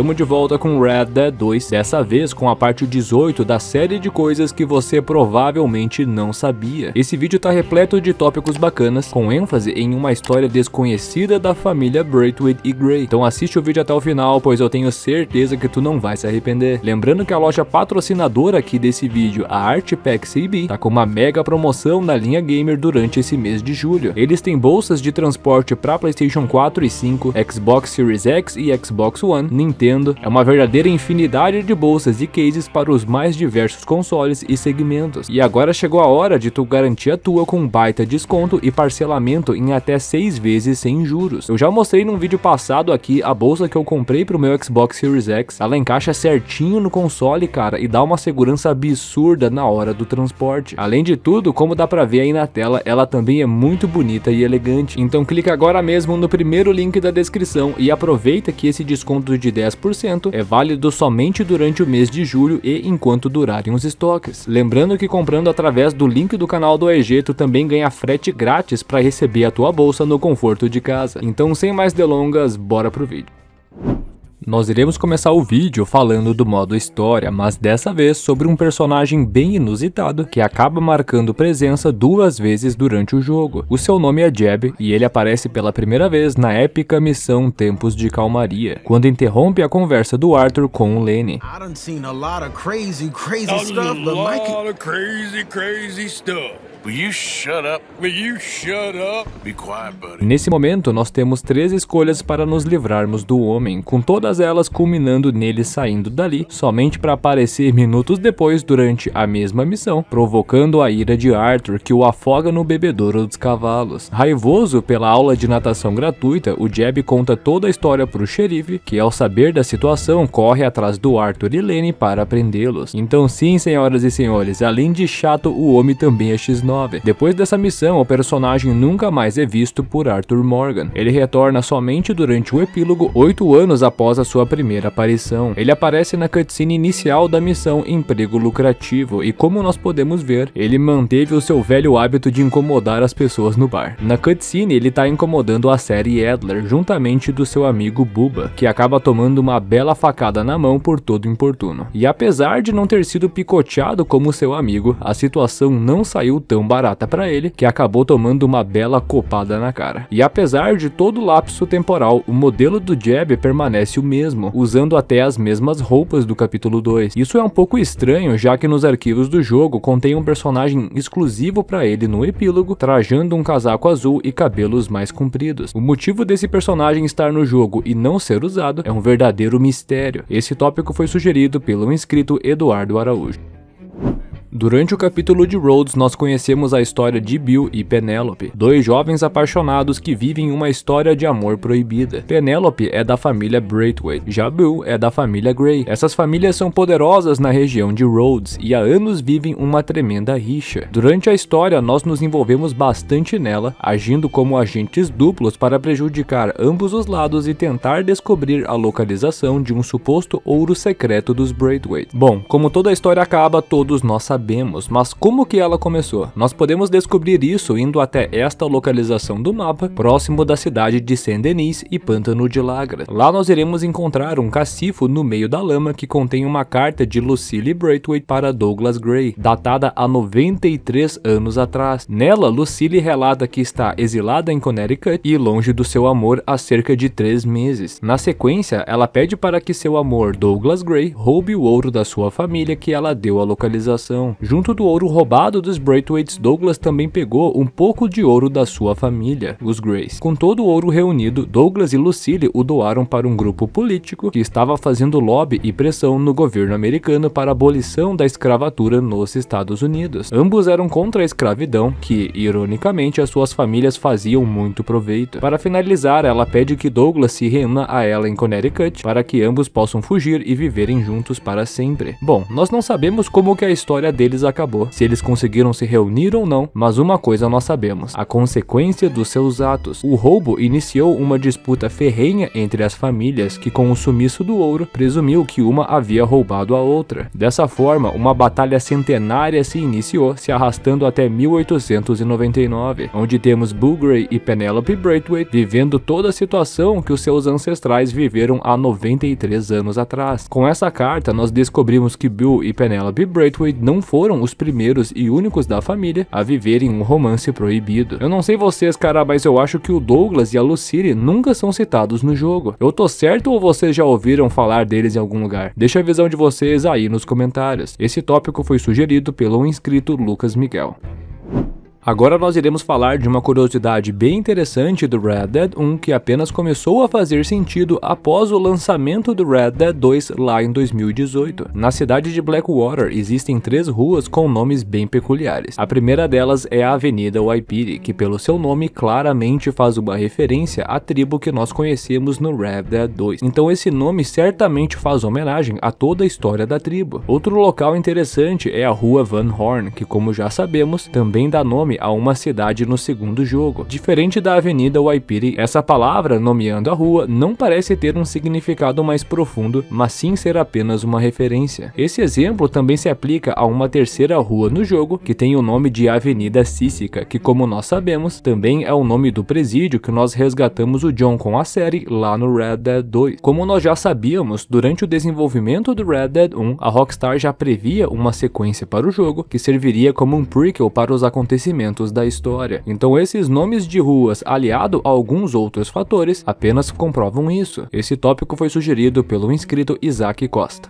Tamo de volta com Red Dead 2, dessa vez com a parte 18 da série de coisas que você provavelmente não sabia. Esse vídeo tá repleto de tópicos bacanas, com ênfase em uma história desconhecida da família Braithwaite e Gray. Então assiste o vídeo até o final, pois eu tenho certeza que tu não vai se arrepender. Lembrando que a loja patrocinadora aqui desse vídeo, a Artpack CB, tá com uma mega promoção na linha gamer durante esse mês de julho. Eles têm bolsas de transporte para PlayStation 4 e 5, Xbox Series X e Xbox One, Nintendo é uma verdadeira infinidade de bolsas e cases para os mais diversos consoles e segmentos. E agora chegou a hora de tu garantir a tua com baita desconto e parcelamento em até 6 vezes sem juros. Eu já mostrei num vídeo passado aqui a bolsa que eu comprei pro meu Xbox Series X. Ela encaixa certinho no console, cara, e dá uma segurança absurda na hora do transporte. Além de tudo, como dá pra ver aí na tela, ela também é muito bonita e elegante. Então clica agora mesmo no primeiro link da descrição e aproveita que esse desconto de 10 10%, é válido somente durante o mês de julho e enquanto durarem os estoques. Lembrando que comprando através do link do canal do AEG, tu também ganha frete grátis para receber a tua bolsa no conforto de casa. Então sem mais delongas, bora pro vídeo. Nós iremos começar o vídeo falando do modo história, mas dessa vez sobre um personagem bem inusitado que acaba marcando presença duas vezes durante o jogo. O seu nome é Jeb e ele aparece pela primeira vez na épica missão Tempos de Calmaria, quando interrompe a conversa do Arthur com o Lenny. I've seen a lot crazy, crazy stuff, Nesse momento, nós temos três escolhas para nos livrarmos do homem, com todas elas culminando nele saindo dali, somente para aparecer minutos depois durante a mesma missão, provocando a ira de Arthur, que o afoga no bebedouro dos cavalos. Raivoso pela aula de natação gratuita, o Jeb conta toda a história para o xerife, que ao saber da situação, corre atrás do Arthur e Lenny para prendê-los. Então sim, senhoras e senhores, além de chato, o homem também é x depois dessa missão, o personagem nunca mais é visto por Arthur Morgan. Ele retorna somente durante o epílogo oito anos após a sua primeira aparição. Ele aparece na cutscene inicial da missão Emprego Lucrativo e como nós podemos ver, ele manteve o seu velho hábito de incomodar as pessoas no bar. Na cutscene, ele está incomodando a série Edler, juntamente do seu amigo Buba, que acaba tomando uma bela facada na mão por todo importuno. E apesar de não ter sido picoteado como seu amigo, a situação não saiu tão tão barata para ele que acabou tomando uma bela copada na cara. E apesar de todo o lapso temporal, o modelo do Jeb permanece o mesmo, usando até as mesmas roupas do capítulo 2. Isso é um pouco estranho, já que nos arquivos do jogo contém um personagem exclusivo para ele no epílogo, trajando um casaco azul e cabelos mais compridos. O motivo desse personagem estar no jogo e não ser usado é um verdadeiro mistério. Esse tópico foi sugerido pelo inscrito Eduardo Araújo. Durante o capítulo de Rhodes, nós conhecemos a história de Bill e Penélope, dois jovens apaixonados que vivem uma história de amor proibida. Penélope é da família Braithwaite, já Bill é da família Grey. Essas famílias são poderosas na região de Rhodes e há anos vivem uma tremenda rixa. Durante a história, nós nos envolvemos bastante nela, agindo como agentes duplos para prejudicar ambos os lados e tentar descobrir a localização de um suposto ouro secreto dos Braithwaite. Bom, como toda a história acaba, todos nós sabemos sabemos, mas como que ela começou? Nós podemos descobrir isso indo até esta localização do mapa, próximo da cidade de Saint-Denis e Pântano de Lagra. Lá nós iremos encontrar um cacifo no meio da lama que contém uma carta de Lucille Braithwaite para Douglas Gray, datada há 93 anos atrás. Nela, Lucille relata que está exilada em Connecticut e longe do seu amor há cerca de 3 meses. Na sequência, ela pede para que seu amor, Douglas Gray, roube o ouro da sua família que ela deu à localização. Junto do ouro roubado dos Braithwaite, Douglas também pegou um pouco de ouro da sua família, os Grace. Com todo o ouro reunido, Douglas e Lucille o doaram para um grupo político que estava fazendo lobby e pressão no governo americano para a abolição da escravatura nos Estados Unidos. Ambos eram contra a escravidão, que, ironicamente, as suas famílias faziam muito proveito. Para finalizar, ela pede que Douglas se reúna a ela em Connecticut para que ambos possam fugir e viverem juntos para sempre. Bom, nós não sabemos como que a história deles acabou, se eles conseguiram se reunir ou não, mas uma coisa nós sabemos, a consequência dos seus atos. O roubo iniciou uma disputa ferrenha entre as famílias que com o sumiço do ouro presumiu que uma havia roubado a outra. Dessa forma, uma batalha centenária se iniciou, se arrastando até 1899, onde temos Bulgrey e Penelope Braithwaite vivendo toda a situação que os seus ancestrais viveram há 93 anos atrás. Com essa carta, nós descobrimos que Bill e Penelope Braithwaite não foram os primeiros e únicos da família a viverem um romance proibido. Eu não sei vocês, cara, mas eu acho que o Douglas e a Lucille nunca são citados no jogo. Eu tô certo ou vocês já ouviram falar deles em algum lugar? Deixa a visão de vocês aí nos comentários. Esse tópico foi sugerido pelo inscrito Lucas Miguel. Agora nós iremos falar de uma curiosidade bem interessante do Red Dead 1 que apenas começou a fazer sentido após o lançamento do Red Dead 2 lá em 2018. Na cidade de Blackwater existem três ruas com nomes bem peculiares. A primeira delas é a Avenida Waipiri, que pelo seu nome claramente faz uma referência à tribo que nós conhecemos no Red Dead 2. Então esse nome certamente faz homenagem a toda a história da tribo. Outro local interessante é a Rua Van Horn, que como já sabemos, também dá nome nome a uma cidade no segundo jogo. Diferente da Avenida Waipiri, essa palavra, nomeando a rua, não parece ter um significado mais profundo, mas sim ser apenas uma referência. Esse exemplo também se aplica a uma terceira rua no jogo, que tem o nome de Avenida Cícica, que como nós sabemos, também é o nome do presídio que nós resgatamos o John com a série lá no Red Dead 2. Como nós já sabíamos, durante o desenvolvimento do Red Dead 1, a Rockstar já previa uma sequência para o jogo, que serviria como um prequel para os acontecimentos momentos da história. Então esses nomes de ruas, aliado a alguns outros fatores, apenas comprovam isso. Esse tópico foi sugerido pelo inscrito Isaac Costa.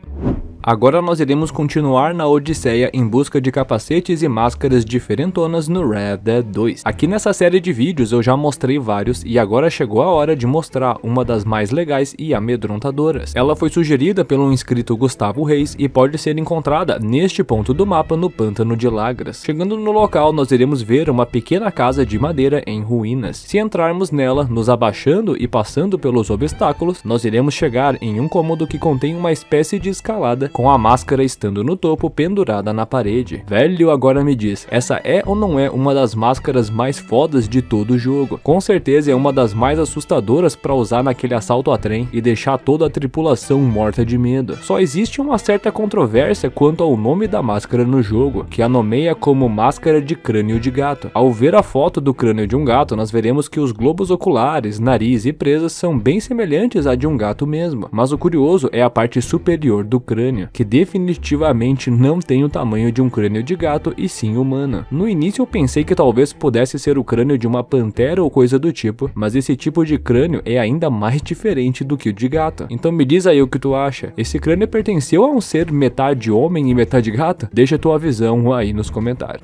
Agora nós iremos continuar na odisseia em busca de capacetes e máscaras diferentonas no Red Dead 2. Aqui nessa série de vídeos eu já mostrei vários e agora chegou a hora de mostrar uma das mais legais e amedrontadoras. Ela foi sugerida pelo inscrito Gustavo Reis e pode ser encontrada neste ponto do mapa no Pântano de Lagras. Chegando no local nós iremos ver uma pequena casa de madeira em ruínas. Se entrarmos nela, nos abaixando e passando pelos obstáculos, nós iremos chegar em um cômodo que contém uma espécie de escalada com a máscara estando no topo pendurada na parede. Velho agora me diz, essa é ou não é uma das máscaras mais fodas de todo o jogo? Com certeza é uma das mais assustadoras para usar naquele assalto a trem e deixar toda a tripulação morta de medo. Só existe uma certa controvérsia quanto ao nome da máscara no jogo, que a nomeia como máscara de crânio de gato. Ao ver a foto do crânio de um gato, nós veremos que os globos oculares, nariz e presas são bem semelhantes à de um gato mesmo, mas o curioso é a parte superior do crânio crânio, que definitivamente não tem o tamanho de um crânio de gato e sim humana. No início eu pensei que talvez pudesse ser o crânio de uma pantera ou coisa do tipo, mas esse tipo de crânio é ainda mais diferente do que o de gato. Então me diz aí o que tu acha, esse crânio pertenceu a um ser metade homem e metade gato? Deixa tua visão aí nos comentários.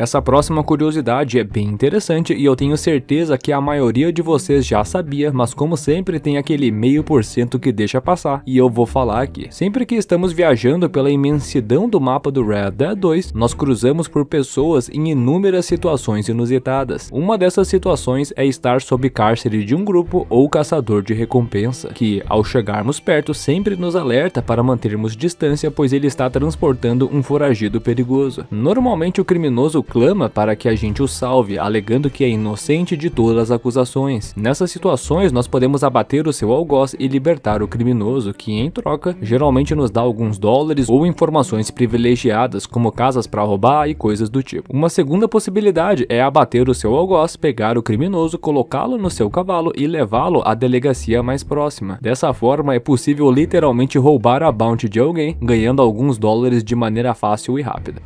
Essa próxima curiosidade é bem interessante e eu tenho certeza que a maioria de vocês já sabia, mas como sempre tem aquele meio por cento que deixa passar, e eu vou falar aqui. Sempre que estamos viajando pela imensidão do mapa do Red Dead 2, nós cruzamos por pessoas em inúmeras situações inusitadas. Uma dessas situações é estar sob cárcere de um grupo ou caçador de recompensa, que ao chegarmos perto sempre nos alerta para mantermos distância pois ele está transportando um foragido perigoso. Normalmente o criminoso clama para que a gente o salve, alegando que é inocente de todas as acusações. Nessas situações, nós podemos abater o seu algoz e libertar o criminoso, que em troca, geralmente nos dá alguns dólares ou informações privilegiadas, como casas para roubar e coisas do tipo. Uma segunda possibilidade é abater o seu algoz, pegar o criminoso, colocá-lo no seu cavalo e levá-lo à delegacia mais próxima. Dessa forma, é possível literalmente roubar a bounty de alguém, ganhando alguns dólares de maneira fácil e rápida.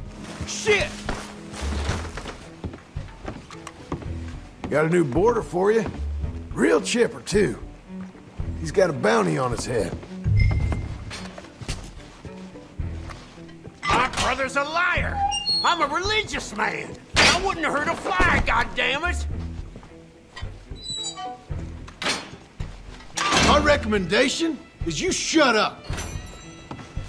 Shit! Got a new boarder for you. Real chipper, too. He's got a bounty on his head. My brother's a liar. I'm a religious man. I wouldn't hurt a fly, goddammit. My recommendation is you shut up.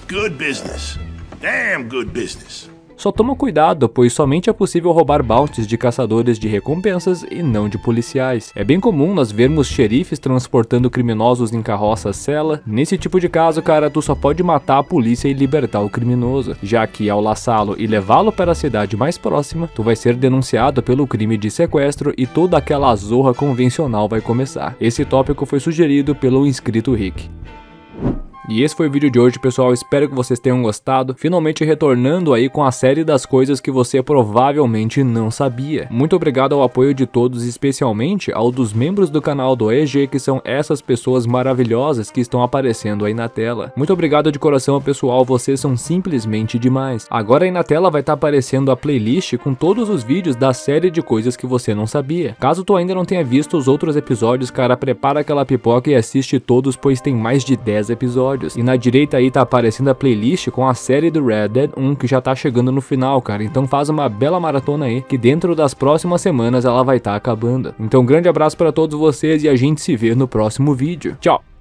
Good business. Damn good business. Só toma cuidado, pois somente é possível roubar bounties de caçadores de recompensas e não de policiais. É bem comum nós vermos xerifes transportando criminosos em carroças cela. Nesse tipo de caso, cara, tu só pode matar a polícia e libertar o criminoso, já que ao laçá-lo e levá-lo para a cidade mais próxima, tu vai ser denunciado pelo crime de sequestro e toda aquela zorra convencional vai começar. Esse tópico foi sugerido pelo inscrito Rick. E esse foi o vídeo de hoje, pessoal. Espero que vocês tenham gostado. Finalmente retornando aí com a série das coisas que você provavelmente não sabia. Muito obrigado ao apoio de todos, especialmente ao dos membros do canal do EG, que são essas pessoas maravilhosas que estão aparecendo aí na tela. Muito obrigado de coração, pessoal. Vocês são simplesmente demais. Agora aí na tela vai estar tá aparecendo a playlist com todos os vídeos da série de coisas que você não sabia. Caso tu ainda não tenha visto os outros episódios, cara, prepara aquela pipoca e assiste todos, pois tem mais de 10 episódios episódios. E na direita aí tá aparecendo a playlist com a série do Red Dead 1 que já tá chegando no final, cara. Então faz uma bela maratona aí, que dentro das próximas semanas ela vai estar tá acabando. Então grande abraço para todos vocês e a gente se vê no próximo vídeo. Tchau!